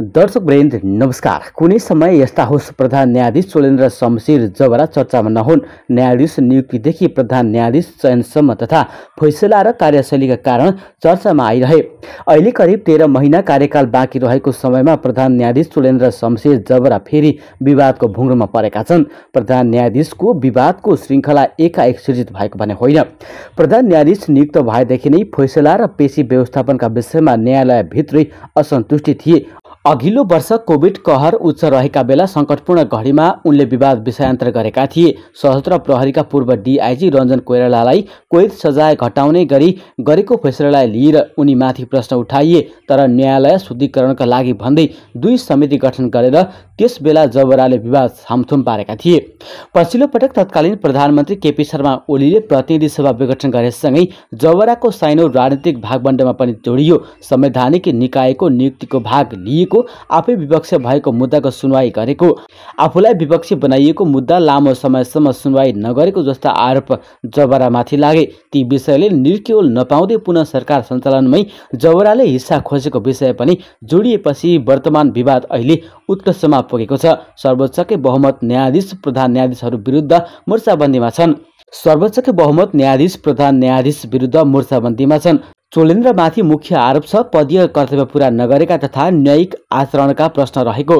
दर्शक वृन्द नमस्कार कुनै समय यस्ता होस् प्रधान न्यायाधीश चोलेन्द्र शमशेर जबरा चर्चामा नहुन् न्यायाधीश नियुक्तिदेखि प्रधान न्यायाधीश चयनसम्म तथा फैसला र कार्यशैलीका कारण चर्चामा आइरहे अहिले करिब तेह्र महिना कार्यकाल बाँकी रहेको समयमा प्रधान न्यायाधीश चोलेन्द्र शमशेर जबरा फेरि विवादको भुङ्रोमा परेका छन् प्रधान न्यायाधीशको विवादको श्रृङ्खला एकाएक सृजित भएको भने होइन प्रधान न्यायाधीश नियुक्त भएदेखि नै फैसला र पेशी व्यवस्थापनका विषयमा न्यायालयभित्रै असन्तुष्टि थिए अघिल्लो वर्ष कोभिड कहर उच्च रहेका बेला सङ्कटपूर्ण घडीमा उनले विवाद विषयान्तर गरेका थिए सशस्त्र प्रहरीका पूर्व डिआइजी रञ्जन कोइरालालाई कोइद सजाय घटाउने गरी गरेको फैसलालाई लिएर उनीमाथि प्रश्न उठाइए तर न्यायालय शुद्धिकरणका लागि भन्दै दुई समिति गठन गरेर त्यस बेला जबराले विवाद छामथुम पारेका थिए पछिल्लो पटक तत्कालीन प्रधानमन्त्री केपी शर्मा ओलीले प्रतिनिधि सभा विघटन गरेसँगै जबराको साइनो राजनीतिक भागबण्डमा पनि जोडियो संवैधानिक निकायको नियुक्तिको भाग लियो दिइएको आफै विपक्ष भएको मुद्दाको सुनवाई गरेको आफूलाई विपक्षी बनाइएको मुद्दा लामो समयसम्म सुनवाई नगरेको जस्ता आरोप जबरामाथि लागे ती विषयले निर्क्योल नपाउँदै पुनः सरकार सञ्चालनमै जबराले हिस्सा खोजेको विषय पनि जोडिएपछि वर्तमान विवाद अहिले उत्कर्षमा पुगेको छ सर्वोच्चकै बहुमत न्यायाधीश प्रधान न्यायाधीशहरू विरुद्ध मोर्चाबन्दीमा छन् सर्वोच्चकै बहुमत न्यायाधीश प्रधान न्यायाधीश विरुद्ध मोर्चाबन्दीमा छन् चोलेन्द्रमाथि मुख्य आरोप छ पदीय कर्तव्य पूरा नगरेका तथा न्यायिक आचरणका प्रश्न रहेको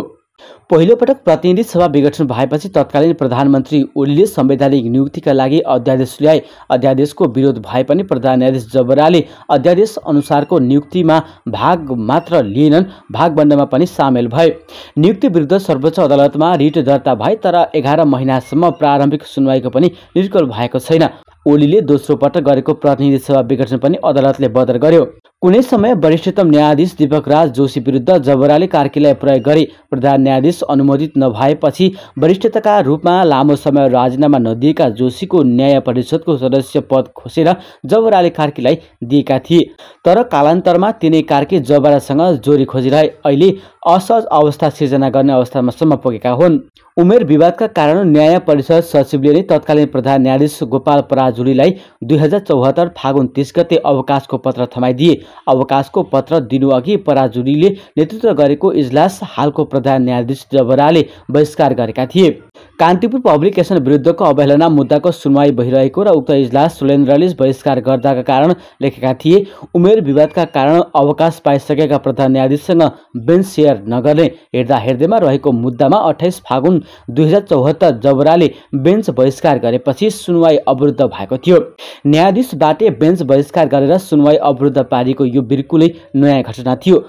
पहिलोपटक प्रतिनिधि सभा विघटन भएपछि तत्कालीन प्रधानमन्त्री ओलीले संवैधानिक नियुक्तिका लागि अध्यादेश ल्याए अध्यादेशको विरोध भए पनि प्रधान न्यायाधीश जबराले अध्यादेश अनुसारको नियुक्तिमा भाग मात्र लिएनन् भागबन्दमा पनि सामेल भए नियुक्ति विरुद्ध सर्वोच्च अदालतमा रिट दर्ता भए तर एघार महिनासम्म प्रारम्भिक सुनवाईको पनि निर्कल भएको छैन ओलीले दोस्रो पटक गरेको प्रतिनिधि सभा विघटन पनि अदालतले बदर गर्यो कुनै समय वरिष्ठतम न्यायाधीश दीपक राज जोशी विरुद्ध जबराले कार्कीलाई प्रयोग गरे प्रधान न्यायाधीश अनुमोदित नभएपछि वरिष्ठताका रूपमा लामो समय राजीनामा नदिएका जोशीको न्याय परिषदको सदस्य पद खोसेर जबराले कार्कीलाई दिएका थिए तर कालान्तरमा तिनै कार्की जबरासँग जोरी खोजिरहे अहिले असहज अवस्था सिर्जना गर्ने अवस्थामा सम्म पुगेका हुन् उमेर विवादका कारण न्याय परिषद सचिवले नै तत्कालीन प्रधान न्यायाधीश गोपाल पराजुलीलाई दुई हजार चौहत्तर फागुन तिस गते अवकाशको पत्र थमाइदिए अवकाशको पत्र दिनुअघि पराजुलीले नेतृत्व गरेको इजलास हालको प्रधान न्यायाधीश जबराले बहिष्कार गरेका थिए कान्तिपुर पब्लिकेसन विरुद्धको अवहेलना मुद्दाको सुनवाई भइरहेको र उक्त इजलास सुलेन्द्रले बहिष्कार गर्दाका कारण लेखेका थिए उमेर विवादका कारण अवकाश पाइसकेका प्रधान न्यायाधीशसँग बेन्च सेयर नगर्ने हेर्दा हेर्दैमा रहेको मुद्दामा अठाइस फागुन दुई हजार चौहत्तर जबराले बेन्च बहिष्कार गरेपछि सुनवाई अवरुद्ध भएको थियो न्यायाधीशबाटै बेन्च बहिष्कार गरेर सुनवाई अवरुद्ध पारिएको यो बिर्कुलै नयाँ घटना थियो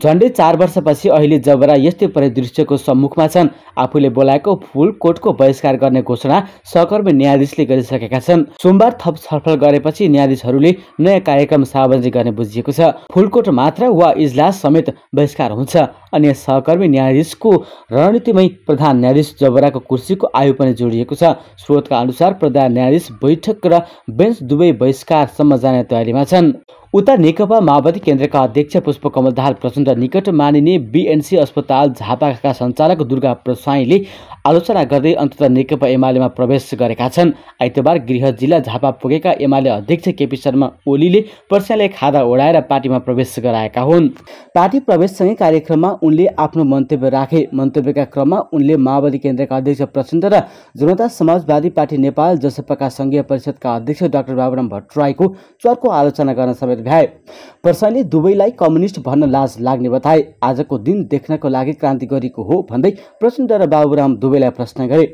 झन्डै चार वर्षपछि अहिले जबरा यस्तै परिदृश्यको सम्मुखमा छन् आफूले बोलाएको फुल कोर्टको बहिष्कार गर्ने घोषणा सहकर्मी न्यायाधीशले गरिसकेका छन् सोमबार थप छलफल गरेपछि न्यायाधीशहरूले नयाँ कार्यक्रम सार्वजनिक गर्ने बुझिएको छ फुलकोट मात्र वा इजलास समेत बहिष्कार हुन्छ अन्य सहकर्मी न्यायाधीशको रणनीतिमै प्रधान न्यायाधीश जबराको कुर्सीको आयु पनि जोडिएको छ स्रोतका अनुसार प्रधान न्यायाधीश बैठक र बेन्च दुवै बहिष्कारसम्म जाने तयारीमा छन् उता नेकपा माओवादी केन्द्रका अध्यक्ष पुष्पकमल दाहाल प्रचण्ड निकट मानिने बिएनसी अस्पताल झापाका सञ्चालक दुर्गा प्रसाईले आलोचना गर्दै अन्तत नेकपा एमालेमा प्रवेश गरेका छन् आइतबार गृह जिल्ला झापा पुगेका एमाले अध्यक्ष केपी शर्मा ओलीले प्रसाईलाई खादा ओढाएर पार्टीमा प्रवेश गराएका हुन् पार्टी प्रवेशसँगै कार्यक्रममा उनले आफ्नो मन्तव्य राखे मन्तव्यका क्रममा उनले माओवादी केन्द्रका अध्यक्ष प्रचण्ड र जनता समाजवादी पार्टी नेपाल जसपाका सङ्घीय परिषदका अध्यक्ष डाक्टर बाबुराम भट्टराईको चर्को आलोचना गर्न समेत भ्याए प्रसाईले दुवैलाई कम्युनिस्ट भन्न लाज लाग्ने बताए आजको दिन देख्नको लागि क्रान्ति गरेको हो भन्दै प्रचण्ड र बाबुराम दुवैलाई प्रश्न गरे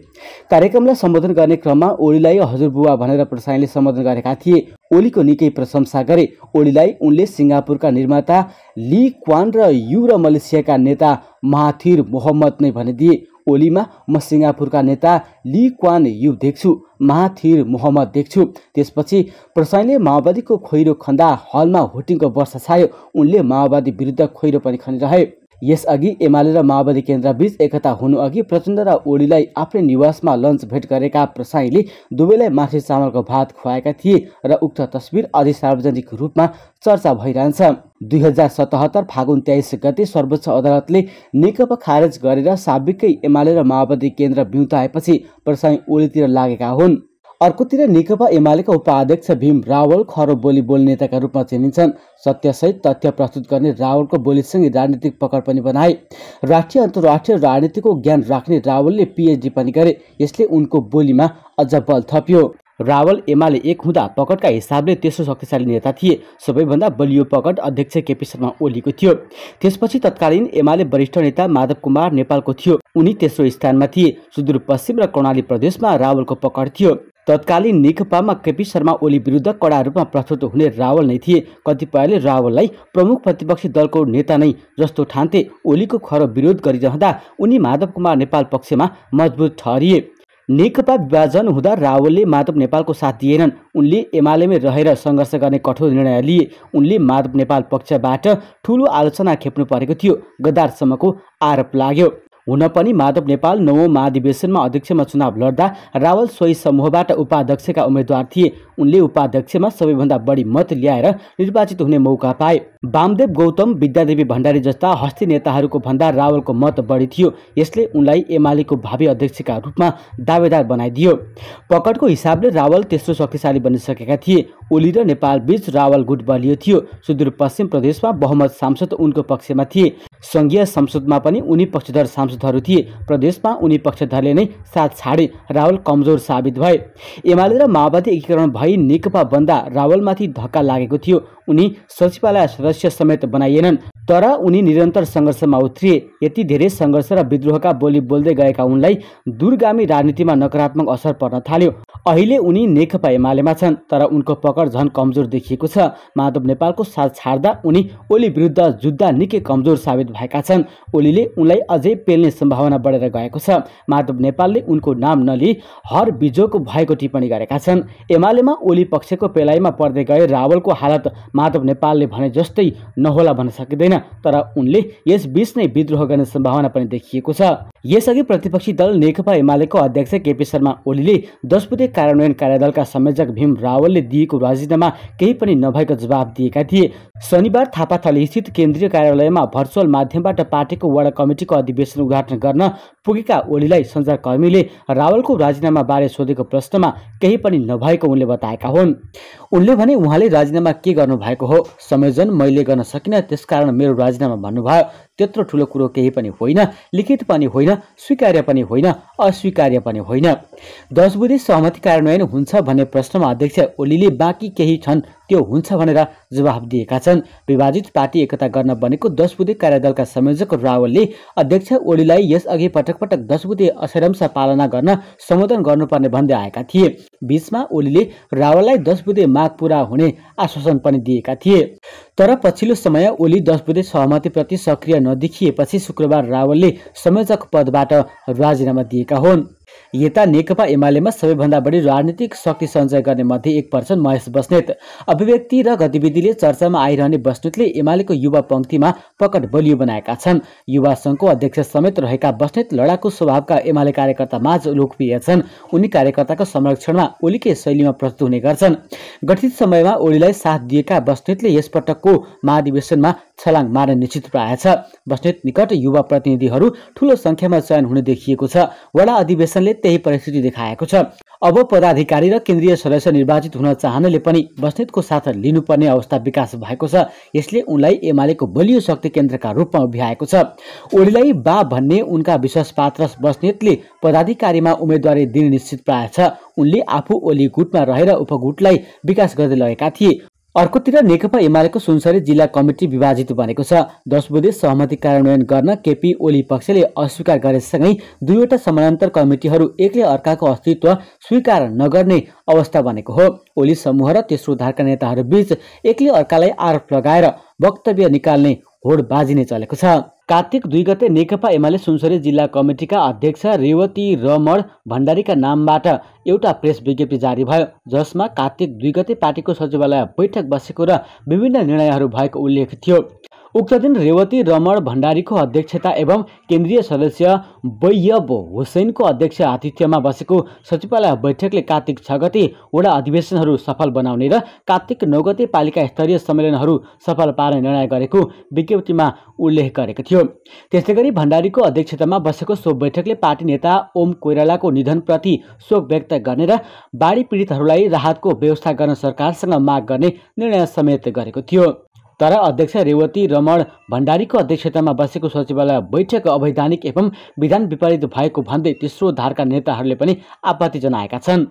कार्यक्रमलाई सम्बोधन गर्ने क्रममा ओलीलाई हजुरबुवा भनेर प्रसाईले सम्बोधन गरेका थिए ओलीको निकै प्रशंसा गरे ओलीलाई उनले सिङ्गापुरका निर्माता ली क्वान र यु र मलेसियाका नेता महाथिर मोहम्मद नै भनिदिए ओलीमा म सिङ्गापुरका नेता ली क्वान यु देख्छु महाथिर मोहम्मद देख्छु त्यसपछि प्रसाईले माओवादीको खोइरो खन्दा हलमा होटिङको वर्षा छायो उनले माओवादी विरुद्ध खोइरो पनि खनिरहे यसअघि एमाले र माओवादी केन्द्रबीच एकता हुनुअघि प्रचण्ड र ओलीलाई आफ्नै निवासमा लन्च भेट गरेका प्रसाईले दुवैलाई माथि चामलको भात खुवाएका थिए र उक्त तस्विर अझै सार्वजनिक रूपमा चर्चा भइरहन्छ दुई हजार सतहत्तर फागुन तेइस गते सर्वोच्च अदालतले नेकपा खारेज गरेर साबिकै एमाले र माओवादी केन्द्र बिउताएपछि प्रसाई ओलीतिर लागेका हुन् अर्कोतिर नेकपा एमालेका उपाध्यक्ष भीम रावल खरो बोली बोल्ने नेताका रूपमा चिनिन्छन् सत्यसहित तथ्य प्रस्तुत गर्ने रावलको बोलीसँगै राजनीतिक पकड पनि बनाए राष्ट्रिय अन्तर्राष्ट्रिय राजनीतिको ज्ञान राख्ने रावलले पिएचडी पनि गरे यसले उनको बोलीमा अझ बल थप्यो रावल एमाले एक हुँदा पकडका हिसाबले तेस्रो शक्तिशाली नेता थिए सबैभन्दा बलियो पकड अध्यक्ष केपी शर्मा ओलीको थियो त्यसपछि तत्कालीन एमाले वरिष्ठ नेता माधव कुमार नेपालको थियो उनी तेस्रो स्थानमा थिए सुदूरपश्चिम र कर्णाली प्रदेशमा रावलको पकड थियो तत्कालीन नेकपामा केपी शर्मा ओली विरुद्ध कडा रूपमा प्रस्तुत हुने रावल नै थिए कतिपयले रावललाई प्रमुख प्रतिपक्षी दलको नेता नै जस्तो ठान्थे ओलीको खरो विरोध गरिरहँदा उनी माधव कुमार नेपाल पक्षमा मजबुत ठहरिए नेकपा विभाजन हुँदा रावलले माधव नेपालको साथ दिएनन् उनले एमालेमै रहेर सङ्घर्ष गर्ने कठोर निर्णय लिए उनले माधव नेपाल पक्षबाट ठुलो आलोचना खेप्नु परेको थियो गदारसम्मको आरोप लाग्यो हुन पनि माधव नेपाल नवौँ महाधिवेशनमा अध्यक्षमा चुनाव लड्दा रावल सोही समूहबाट उपाध्यक्षका उम्मेद्वार थिए उनले उपाध्यक्षमा सबैभन्दा बढी मत ल्याएर निर्वाचित हुने मौका पाए वामदेव गौतम विद्यादेवी भण्डारी जस्ता हस्ती नेताहरूको भन्दा रावलको मत बढी थियो यसले उनलाई एमालेको भावी अध्यक्षका रूपमा दावेदार बनाइदियो पकडको हिसाबले रावल तेस्रो शक्तिशाली बनिसकेका थिए ओली र नेपाल बीच रावल गुट बलियो थियो सुदूरपश्चिम प्रदेशमा बहुमत सांसद उनको पक्षमा थिए सङ्घीय संसदमा पनि उनी पक्षधर सांसदहरू थिए प्रदेशमा उनी पक्षधरले नै साथ छाडे रावल कमजोर साबित भए एमाले र माओवादी एकीकरण भई नेकपा बन्दा रावलमाथि धक्का लागेको थियो उनी सचिवालय सदस्य समेत बनाइएनन् तर उनी निरन्तर सङ्घर्षमा उत्रिए यति धेरै सङ्घर्ष र विद्रोहका बोली बोल्दै गएका उनलाई दूरगामी राजनीतिमा नकारात्मक असर पर्न थाल्यो अहिले उनी नेकपा एमालेमा छन् तर उनको पकड झन कमजोर देखिएको छ माधव नेपालको साथ छाड्दा उनी ओली विरुद्ध जुद्धा निकै कमजोर साबित भएका छन् ओलीले उनलाई अझै पेल्ने सम्भावना बढेर गएको छ माधव नेपालले उनको नाम नलिई हर बिजोक भएको टिप्पणी गरेका छन् एमालेमा ओली पक्षको पेलाइमा पर्दै गए रावलको हालत माधव नेपालले भने जस्तै नहोला भन्न सकिँदैन तर उनले यस यसबीच नै विद्रोह गर्ने सम्भावना पनि देखिएको छ यसअघि प्रतिपक्षी दल नेकपा एमालेको अध्यक्ष केपी शर्मा ओलीले दसबुते कार्यान्वयन कार्यदलका संयोजक भीम रावलले दिएको राजीनामा केही पनि नभएको जवाब दिएका थिए शनिबार थापाथली स्थित केन्द्रीय कार्यालयमा भर्चुअल माध्यमबाट पार्टीको वडा कमिटीको अधिवेशन उद्घाटन गर्न पुगेका ओलीलाई कर्मीले रावलको राजीनामा बारे सोधेको प्रश्नमा केही पनि नभएको उनले बताएका हुन् उनले भने उहाँले राजीनामा के गर्नुभएको हो संयोजन मैले गर्न सकिनँ त्यसकारण मेरो राजीनामा भन्नुभयो त्यत्रो ठुलो कुरो केही पनि होइन लिखित पनि होइन स्वीकार्य पनि होइन अस्वीकार्य पनि होइन बुधी सहमति कार्यान्वयन हुन्छ भन्ने प्रश्नमा अध्यक्ष ओलीले बाँकी केही छन् त्यो हुन्छ भनेर जवाब दिएका छन् विभाजित पार्टी एकता गर्न बनेको दस बुधे कार्यदलका संयोजक रावलले अध्यक्ष ओलीलाई यसअघि पटक पटक दस बुधे अक्षरम्स पालना गर्न सम्बोधन गर्नुपर्ने भन्दै आएका थिए बीचमा ओलीले रावललाई दस बुधे माग पूरा हुने आश्वासन पनि दिएका थिए तर पछिल्लो समय ओली दस बुधे सहमतिप्रति सक्रिय नदेखिएपछि शुक्रबार रावलले संयोजक पदबाट राजीनामा दिएका हुन् यता नेकपा एमालेमा सबैभन्दा बढी राजनीतिक शक्ति सञ्चय गर्ने मध्ये एक पर्छन् महेश बस्नेत अभिव्यक्ति र गतिविधिले चर्चामा आइरहने बस्नेतले एमालेको युवा पङ्क्तिमा पकड बलियो बनाएका छन् युवा सङ्घको अध्यक्ष समेत रहेका बस्नेत लडाकु स्वभावका एमाले कार्यकर्ता माझ लोकप्रिय छन् उनी कार्यकर्ताको संरक्षणमा ओलीकै शैलीमा प्रस्तुत हुने गर्छन् गठित समयमा ओलीलाई साथ दिएका बस्नेतले यसपटकको महाधिवेशनमा छलाङ मार्ने निश्चित प्राय छ बस्नेत निकट युवा प्रतिनिधिहरू ठुलो संख्यामा चयन हुने देखिएको छ वडा अधिवेशनले त्यही परिस्थिति देखाएको छ अब पदाधिकारी र केन्द्रीय सदस्य निर्वाचित हुन चाहनाले पनि बस्नेतको साथ लिनुपर्ने अवस्था विकास भएको छ यसले उनलाई एमालेको बलियो शक्ति केन्द्रका रूपमा उभ्याएको छ ओलीलाई बा भन्ने उनका विश्वास पात्र बस्नेतले पदाधिकारीमा उम्मेदवारी दिने निश्चित प्राय छ उनले आफू ओली गुटमा रहेर उपगुटलाई विकास गर्दै लगेका थिए अर्कोतिर नेकपा एमालेको सुनसरी जिल्ला कमिटी विभाजित बनेको छ दस बुधे सहमति कार्यान्वयन गर्न केपी ओली पक्षले अस्वीकार गरेसँगै दुईवटा समानान्तर कमिटीहरू एकले अर्काको अस्तित्व स्वीकार नगर्ने अवस्था बनेको हो ओली समूह र तेस्रो धारका नेताहरूबीच एकले अर्कालाई आरोप लगाएर वक्तव्य निकाल्ने होड बाजिने चलेको छ कार्तिक दुई गते नेकपा एमाले सुनसरी जिल्ला कमिटीका अध्यक्ष रेवती रमण भण्डारीका नामबाट एउटा प्रेस विज्ञप्ति जारी भयो जसमा कार्तिक दुई गते पार्टीको सचिवालय बैठक बसेको र विभिन्न निर्णयहरू भएको उल्लेख थियो उक्त दिन रेवती रमण भण्डारीको अध्यक्षता एवं केन्द्रीय सदस्य बैयब हुसैनको अध्यक्ष आतिथ्यमा बसेको सचिवालय बैठकले कार्तिक छ गते वडा अधिवेशनहरू सफल बनाउने र कार्तिक नौ गते पालिका स्तरीय सम्मेलनहरू सफल पार्ने निर्णय गरेको विज्ञप्तिमा उल्लेख गरेको थियो त्यस्तै गरी भण्डारीको अध्यक्षतामा बसेको सो बैठकले पार्टी नेता ओम कोइरालाको निधनप्रति शोक व्यक्त गर्ने र बाढी पीडितहरूलाई राहतको व्यवस्था गर्न सरकारसँग माग गर्ने निर्णय समेत गरेको थियो तर अध्यक्ष रेवती रमण भण्डारीको अध्यक्षतामा बसेको सचिवालय बैठक अवैधानिक एवं विधान विपरीत भएको भन्दै तेस्रो धारका नेताहरूले पनि आपत्ति जनाएका छन्